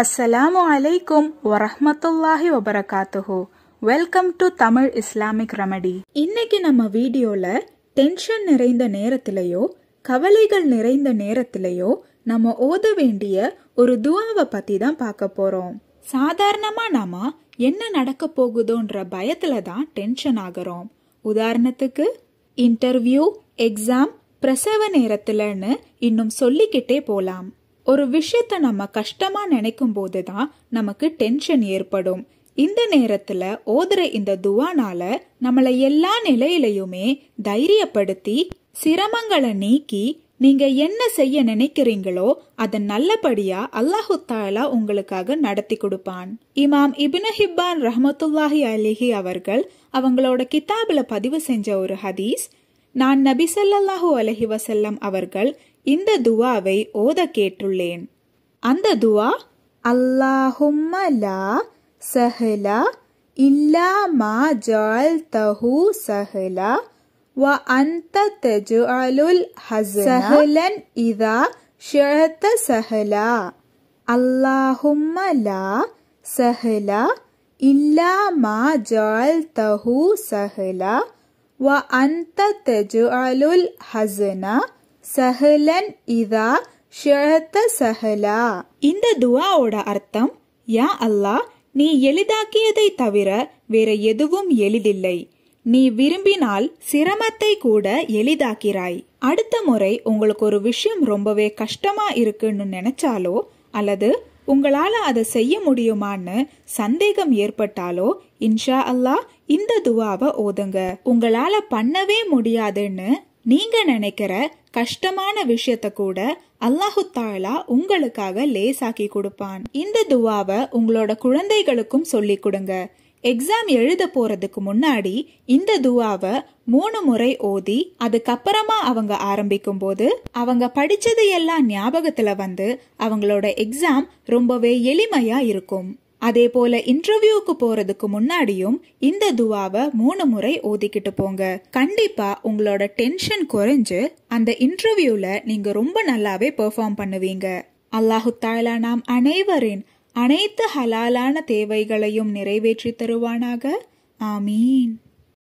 அஸ்ஸலாமு அலைக்கும் வரஹ்மத்துல்லாஹி வபரகாத்துஹு welcome to Tamil Islamic remedy இன்னைக்கு நம்ம வீடியோவில் டென்ஷன் நிறைந்த நேரத்திலையோ கவலைகள் நிறைந்த நேரத்திலையோ நம்ம ஓத வேண்டிய ஒரு துவாவை பற்றி தான் பார்க்க போகிறோம் சாதாரணமாக நாம என்ன நடக்க போகுதோன்ற பயத்தில் தான் டென்ஷன் ஆகிறோம் உதாரணத்துக்கு இன்டர்வியூ எக்ஸாம் பிரசவ நேரத்தில்னு இன்னும் சொல்லிக்கிட்டே போகலாம் ஒரு விஷயத்த நம்ம கஷ்டமாக நினைக்கும் போது தான் நமக்கு டென்ஷன் ஏற்படும் இந்த நேரத்தில் ஓதுற இந்த துவானால நம்மளை எல்லா நிலையிலையுமே தைரியப்படுத்தி சிரமங்களை நீக்கி நீங்க என்ன செய்ய நினைக்கிறீங்களோ அதை நல்லபடியா அல்லாஹு தாலா உங்களுக்காக நடத்தி கொடுப்பான் இமாம் இபின் ஹிப்பான் ரஹமத்துல்லாஹி அலிஹி அவர்கள் அவங்களோட கிதாபில் பதிவு செஞ்ச ஒரு ஹதீஸ் நான் நபிசல்லாஹு அலஹி வசல்லம் அவர்கள் இந்த துவாவை ஓத கேட்டுள்ளேன் அந்த துவா அல்லாஹும்மலா சஹலா இல்லா மா ஜால் தஹு சஹலா வ அந்த தஜுஅலுல் ஹசலன் இதா ஷிழத்த சஹலா அல்லாஹும்மலா சஹலா இல்லா மா ஜால் தஹு சஹலா வ அந்த الحزن سهلا ஹசனா شعرت இதா சஹலா இந்த துவாவோட அர்த்தம் யா அல்லாஹ் நீ எளிதாக்கியதை தவிர வேற எதுவும் எளிதில்லை நீ விரும்பினால் சிரமத்தை கூட எளிதாக்கிறாய் அடுத்த முறை உங்களுக்கு ஒரு விஷயம் ரொம்பவே கஷ்டமா இருக்குன்னு நினைச்சாலோ அல்லது உங்களால அதை செய்ய முடியுமான்னு சந்தேகம் ஏற்பட்டாலோ இன்ஷா அல்லாஹ் இந்த துவாவை ஓதுங்க உங்களால பண்ணவே முடியாதுன்னு நீங்க நினைக்கிற கஷ்டமான விஷயத்த கூட அல்லாஹு தாலா உங்களுக்காக லேசாக்கி கொடுப்பான் இந்த துவாவை உங்களோட குழந்தைகளுக்கும் சொல்லி கொடுங்க எக்ஸாம் எழுத போறதுக்கு முன்னாடி இந்த துவாவை மூணு முறை ஓதி அதுக்கப்புறமா அவங்க ஆரம்பிக்கும் போது அவங்க படிச்சது எல்லாம் ஞாபகத்துல வந்து அவங்களோட எக்ஸாம் ரொம்பவே எளிமையா இருக்கும் அதே போல இன்டர்வியூக்கு போறதுக்கு முன்னாடியும் இந்த துவாவை மூணு முறை ஓதிக்கிட்டு போங்க கண்டிப்பா உங்களோட டென்ஷன் குறைஞ்சு அந்த இன்டர்வியூல நீங்க ரொம்ப நல்லாவே பெர்ஃபார்ம் பண்ணுவீங்க அல்லாஹு தாலா நாம் அனைவரின் அனைத்து ஹலாலான தேவைகளையும் நிறைவேற்றி தருவானாக ஆமீன்